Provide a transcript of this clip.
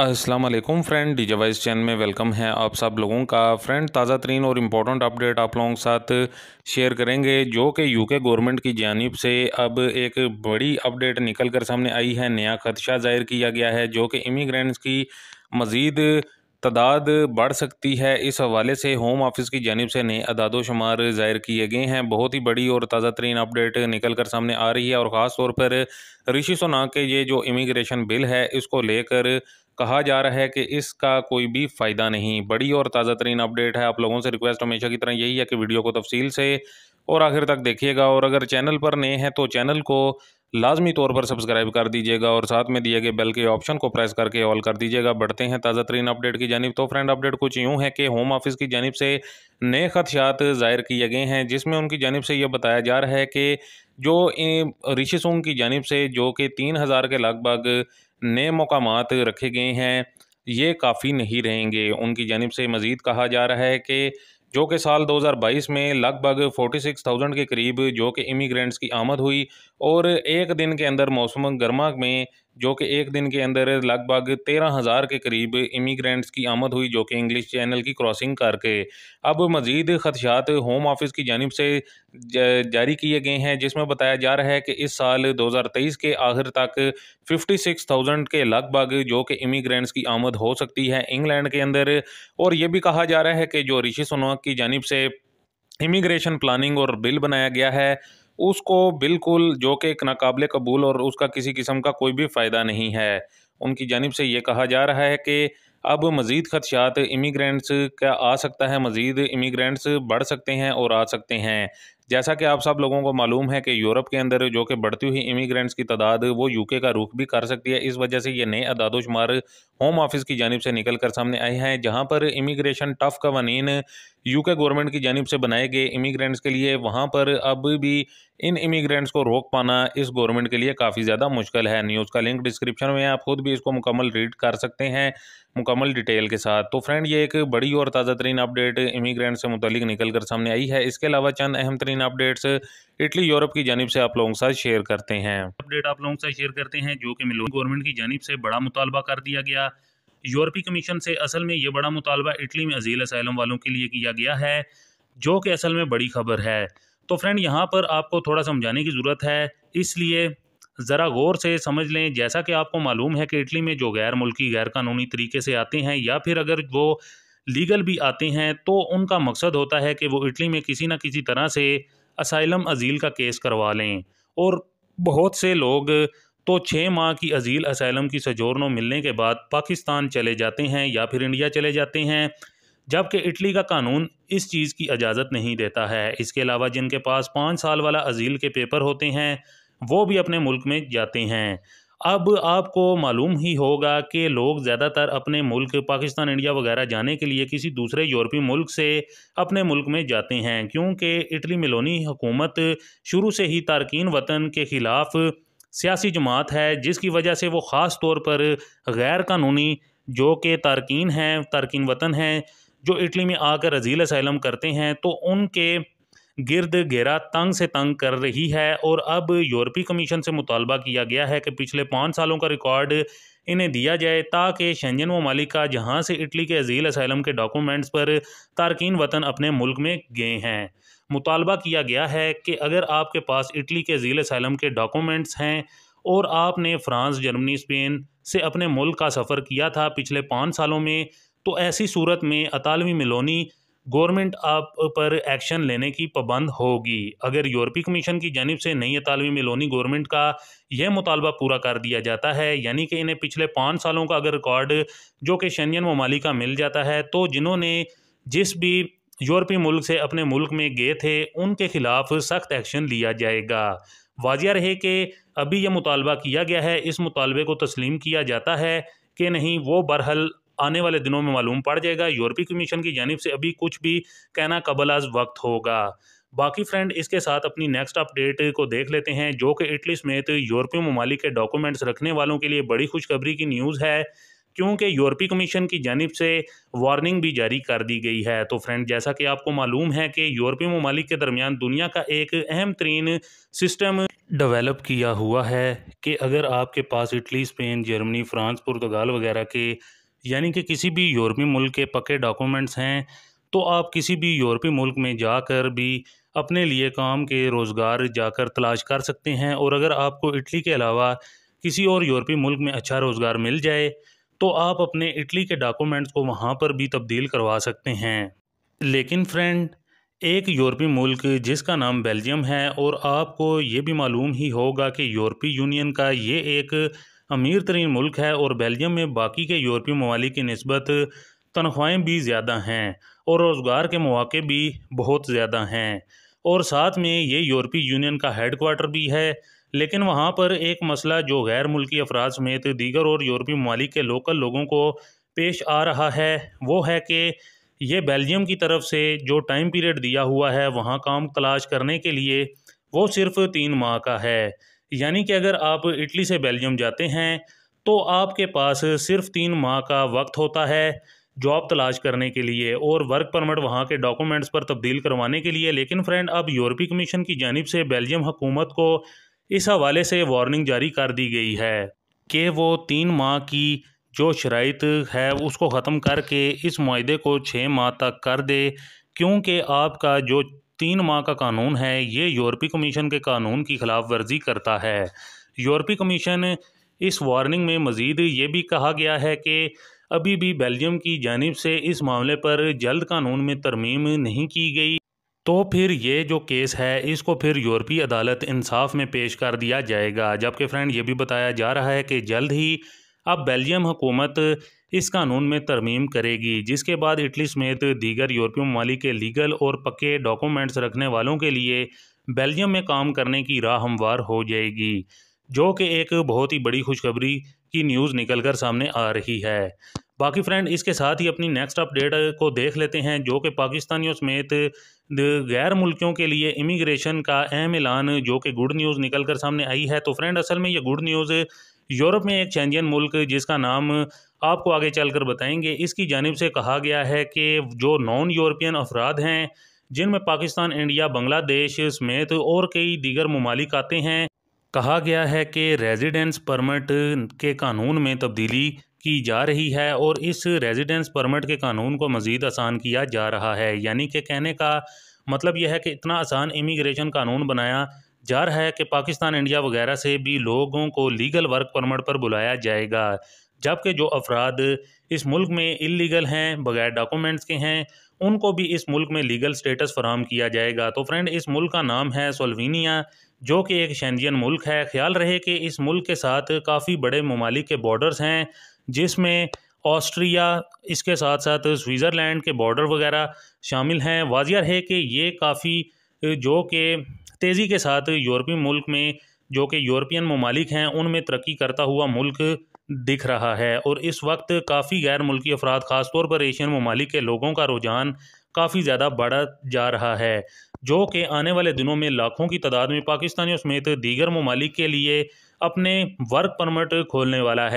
Aslam friend D जवाइस channel में welcome है आप सब लोगों का फ्रेंड ताज़ा तरीन और इम्पोर्टेंट अपडेट आप लोगों के साथ शेयर करेंगे जो कि यूके गवर्नमेंट की जानब से अब एक बड़ी अपडेट निकल कर सामने आई है नया खदशा जाहिर किया गया है जो कि इमिग्रेंट्स की मज़ीद तादाद बढ़ सकती है इस हवाले से होम ऑफिस की जानब से नए अदादोशुमार ज़ाहिर किए गए हैं बहुत ही बड़ी और ताज़ा तरीन अपडेट निकल कर सामने आ रही है और ख़ास तौर पर ऋषि सोना के ये जो इमिग्रेशन बिल है इसको लेकर कहा जा रहा है कि इसका कोई भी फ़ायदा नहीं बड़ी और ताज़ा तरीन अपडेट है आप लोगों से रिक्वेस्ट हमेशा की तरह यही है कि वीडियो को तफसील से और आखिर तक देखिएगा और अगर चैनल पर नए हैं तो चैनल को लाजमी तौर पर सब्सक्राइब कर दीजिएगा और साथ में दिए गए बेल के ऑप्शन को प्रेस करके ऑल कर दीजिएगा बढ़ते हैं ताज़ा तरीन अपडेट की जानब तो फ्रेंड अपडेट कुछ यूँ है कि होम ऑफिस की जानब से नए खदशात ज़ाहिर किए गए हैं जिसमें उनकी जानब से यह बताया जा रहा है कि जो ऋषि सोंग की जानब से जो कि तीन हज़ार के लगभग नए मकाम रखे गए हैं ये काफ़ी नहीं रहेंगे उनकी जानब से मज़ीद कहा जा रहा है कि जो कि साल 2022 में लगभग 46,000 के करीब जो कि इमिग्रेंट्स की आमद हुई और एक दिन के अंदर मौसम गर्मा में जो कि एक दिन के अंदर लगभग तेरह हज़ार के करीब इमीग्रेंट्स की आमद हुई जो कि इंग्लिश चैनल की क्रॉसिंग करके अब मज़ीद खदशात होम ऑफिस की जानब से जारी किए गए हैं जिसमें बताया जा रहा है कि इस साल 2023 के आखिर तक 56,000 के लगभग जो कि इमीग्रेंट्स की आमद हो सकती है इंग्लैंड के अंदर और ये भी कहा जा रहा है कि जो ऋषि सोनाक की जानब से इमीग्रेशन प्लानिंग और बिल बनाया गया है उसको बिल्कुल जो कि एक नाकबले कबूल और उसका किसी किस्म का कोई भी फ़ायदा नहीं है उनकी जानब से ये कहा जा रहा है कि अब मज़ीद खदशात इमीग्रेंट्स का आ सकता है मज़ीद इमीग्रेंट्स बढ़ सकते हैं और आ सकते हैं जैसा कि आप सब लोगों को मालूम है कि यूरोप के अंदर जो कि बढ़ती हुई इमिग्रेंट्स की तादाद वो यूके का रुख भी कर सकती है इस वजह से ये नए अदादोशुमार होम ऑफिस की जानब से निकल कर सामने आए हैं जहाँ पर इमिग्रेशन टफ कवानीन यूके गवर्नमेंट की जानब से बनाए गए इमिग्रेंट्स के लिए वहाँ पर अब भी इन इमिग्रेंट्स को रोक पाना इस गवर्नमेंट के लिए काफ़ी ज़्यादा मुश्किल है न्यूज़ का लिंक डिस्क्रिप्शन में आप खुद भी इसको मुकम्मल रीड कर सकते हैं मुकम्मल डिटेल के साथ तो फ्रेंड ये एक बड़ी और ताज़ा तरीन अपडेट इमिग्रेंट से मुतलिक निकल कर सामने आई है इसके अलावा चंद अहम तरीन बेहतरीन अपडेट्स इटली यूरोप की जानब से आप लोगों के साथ शेयर करते हैं अपडेट आप लोगों के साथ शेयर करते हैं जो कि मिलोन गवर्नमेंट की जानब से बड़ा मुतालबा कर दिया गया यूरोपीय कमीशन से असल में ये बड़ा मुतालबा इटली में अजील असैलम वालों के लिए किया गया है जो कि असल में बड़ी खबर है तो फ्रेंड यहाँ पर आपको थोड़ा समझाने की ज़रूरत है इसलिए ज़रा गौर से समझ लें जैसा कि आपको मालूम है कि इटली में जो गैर मुल्की गैर कानूनी तरीके से आते हैं या फिर अगर वो लीगल भी आते हैं तो उनका मकसद होता है कि वो इटली में किसी ना किसी तरह से असाइलम अजील का केस करवा लें और बहुत से लोग तो छः माह की अजील असाइलम की सजोरनों मिलने के बाद पाकिस्तान चले जाते हैं या फिर इंडिया चले जाते हैं जबकि इटली का कानून इस चीज़ की इजाज़त नहीं देता है इसके अलावा जिनके पास पाँच साल वाला अजील के पेपर होते हैं वो भी अपने मुल्क में जाते हैं अब आपको मालूम ही होगा कि लोग ज़्यादातर अपने मुल्क पाकिस्तान इंडिया वगैरह जाने के लिए किसी दूसरे यूरोपीय मुल्क से अपने मुल्क में जाते हैं क्योंकि इटली मिलोनी हुकूमत शुरू से ही तारकिन वतन के ख़िलाफ़ सियासी जमात है जिसकी वजह से वो ख़ास तौर पर गैर कानूनी जो कि तारकिन हैं तारकिन वतन हैं जो इटली में आकर रजील सैलम करते हैं तो उनके गिरद घेरा तंग से तंग कर रही है और अब यूरोपीय कमीशन से मुतालबा किया गया है कि पिछले पाँच सालों का रिकॉर्ड इन्हें दिया जाए ताकि शंजन ममालिक का जहाँ से इटली के अजील असैलम के डॉक्यूमेंट्स पर तारकिन वतन अपने मुल्क में गए हैं मुतालबा किया गया है कि अगर आपके पास इटली के अजील असैलम के डॉक्यूमेंट्स हैं और आपने फ्रांस जर्मनी स्पेन से अपने मुल्क का सफ़र किया था पिछले पाँच सालों में तो ऐसी सूरत में अतालवी मिलोनी गवर्नमेंट आप पर एक्शन लेने की पाबंद होगी अगर यूरोपीय कमीशन की जानब से नई इतालवी मेलोनी गवर्नमेंट का यह मुतालबा पूरा कर दिया जाता है यानी कि इन्हें पिछले पाँच सालों का अगर रिकॉर्ड जो कि शनियन ममालिक का मिल जाता है तो जिन्होंने जिस भी यूरोपीय मुल्क से अपने मुल्क में गए थे उनके ख़िलाफ़ सख्त एक्शन लिया जाएगा वाजिया रहे कि अभी यह मुतालबा किया गया है इस मुतालबे को तस्लीम किया जाता है कि नहीं वो बरहल आने वाले दिनों में मालूम पड़ जाएगा यूरोपीय कमीशन की जानब से अभी कुछ भी कहना कबल आज वक्त होगा बाकी फ्रेंड इसके साथ अपनी नेक्स्ट अपडेट को देख लेते हैं जो कि इटली समेत तो यूरोपीय ममालिक के डॉक्यूमेंट्स रखने वालों के लिए बड़ी खुशखबरी की न्यूज़ है क्योंकि यूरोपीय कमीशन की जानब से वार्निंग भी जारी कर दी गई है तो फ्रेंड जैसा कि आपको मालूम है कि यूरोपीय ममालिक के दरमियान दुनिया का एक अहम तरीन सिस्टम डेवलप किया हुआ है कि अगर आपके पास इटली स्पेन जर्मनी फ्रांस पुर्तगाल वगैरह के यानी कि किसी भी यूरोपीय मुल्क के पक्के डॉक्यूमेंट्स हैं तो आप किसी भी यूरोपीय मुल्क में जाकर भी अपने लिए काम के रोज़गार जाकर तलाश कर सकते हैं और अगर आपको इटली के अलावा किसी और यूरोपीय मुल्क में अच्छा रोज़गार मिल जाए तो आप अपने इटली के डॉक्यूमेंट्स को वहाँ पर भी तब्दील करवा सकते हैं लेकिन फ्रेंड एक यूरोपीय मुल्क जिसका नाम बेल्जियम है और आपको ये भी मालूम ही होगा कि यूरोपीय यूनियन का ये एक अमीर तरीन मुल्क है और बेल्जियम में बाकी के यूरोपीय ममालिक की नस्बत तनख्वाहें भी ज़्यादा हैं और रोज़गार के मौके भी बहुत ज़्यादा हैं और साथ में ये यूरोपीय यूनियन का हेड भी है लेकिन वहाँ पर एक मसला जो गैर मुल्की अफराद समेत दीगर और यूरोपीय ममालिक के लोकल लोगों को पेश आ रहा है वो है कि ये बेल्जियम की तरफ से जो टाइम पीरियड दिया हुआ है वहाँ काम तलाश करने के लिए वो सिर्फ़ तीन माह का है यानी कि अगर आप इटली से बेल्जियम जाते हैं तो आपके पास सिर्फ तीन माह का वक्त होता है जॉब तलाश करने के लिए और वर्क परमिट वहाँ के डॉक्यूमेंट्स पर तब्दील करवाने के लिए लेकिन फ्रेंड अब यूरोपीय कमीशन की जानब से बेल्जियम हुकूमत को इस हवाले से वार्निंग जारी कर दी गई है कि वो तीन माह की जो शराइत है उसको ख़त्म करके इस माहे को छः माह तक कर दे क्योंकि आपका जो तीन माह का कानून है ये यूरोपीय कमीशन के कानून की खिलाफ वर्जी करता है यूरोपीय कमीशन इस वार्निंग में मज़ीद ये भी कहा गया है कि अभी भी बेल्जियम की जानब से इस मामले पर जल्द कानून में तरमीम नहीं की गई तो फिर ये जो केस है इसको फिर यूरोपीय अदालत इंसाफ में पेश कर दिया जाएगा जबकि फ्रेंड ये भी बताया जा रहा है कि जल्द ही अब बेल्जियम हुकूमत इस कानून में तरमीम करेगी जिसके बाद इटली समेत दीगर यूरोपीय ममालिक के लीगल और पक्के डॉक्यूमेंट्स रखने वालों के लिए बेल्जियम में काम करने की राह हमवार हो जाएगी जो कि एक बहुत ही बड़ी खुशखबरी की न्यूज़ निकल कर सामने आ रही है बाकी फ्रेंड इसके साथ ही अपनी नेक्स्ट अपडेट को देख लेते हैं जो कि पाकिस्तानियों समेत गैर मुल्कियों के लिए इमिग्रेशन का अहम ऐलान जो कि गुड न्यूज़ निकल कर सामने आई है तो फ्रेंड असल में ये गुड न्यूज़ यूरोप में एक चैंदियन मुल्क जिसका नाम आपको आगे चल कर बताएंगे इसकी जानब से कहा गया है कि जो नॉन यूरोपियन अफराद हैं जिनमें पाकिस्तान इंडिया बांग्लादेश समेत और कई दीगर ममालिक आते हैं कहा गया है कि रेजिडेंस परमिट के कानून में तब्दीली की जा रही है और इस रेजिडेंस परमिट के कानून को मज़ीद आसान किया जा रहा है यानी कि कहने का मतलब यह है कि इतना आसान इमिग्रेशन कानून बनाया जाहिर है कि पाकिस्तान इंडिया वगैरह से भी लोगों को लीगल वर्क परमिट पर बुलाया जाएगा जबकि जो अफराद इस मुल्क में इलीगल हैं बगैर डॉक्यूमेंट्स के हैं उनको भी इस मुल्क में लीगल स्टेटस फराम किया जाएगा तो फ्रेंड इस मुल्क का नाम है सोलवीनिया जो कि एक शेंजियन मुल्क है ख्याल रहे कि इस मुल्क के साथ काफ़ी बड़े ममालिक के बॉर्डर्स हैं जिसमें ऑस्ट्रिया इसके साथ साथ स्विट्ज़रलैंड के बॉर्डर वगैरह शामिल हैं वाजिया है कि ये काफ़ी जो कि तेज़ी के साथ यूरोपीय मुल्क में जो कि यूरोपियन ममालिक हैं उनमें तरक्की करता हुआ मुल्क दिख रहा है और इस वक्त काफ़ी गैर मुल्की अफराद ख़ासतौर पर एशियन ममालिक के लोगों का रुझान काफ़ी ज़्यादा बढ़ा जा रहा है जो कि आने वाले दिनों में लाखों की तादाद में पाकिस्तानियों समेत दीगर ममालिक के लिए अपने वर्क परमिट खोलने वाला है